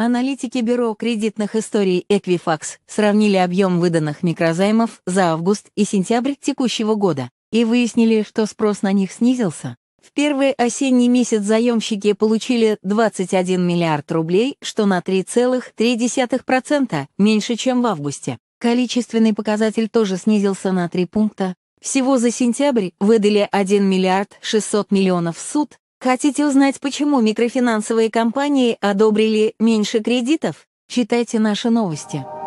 Аналитики Бюро кредитных историй Equifax сравнили объем выданных микрозаймов за август и сентябрь текущего года и выяснили, что спрос на них снизился. В первый осенний месяц заемщики получили 21 миллиард рублей, что на 3,3% меньше, чем в августе. Количественный показатель тоже снизился на 3 пункта. Всего за сентябрь выдали 1 миллиард 600 миллионов в суд, Хотите узнать, почему микрофинансовые компании одобрили меньше кредитов? Читайте наши новости.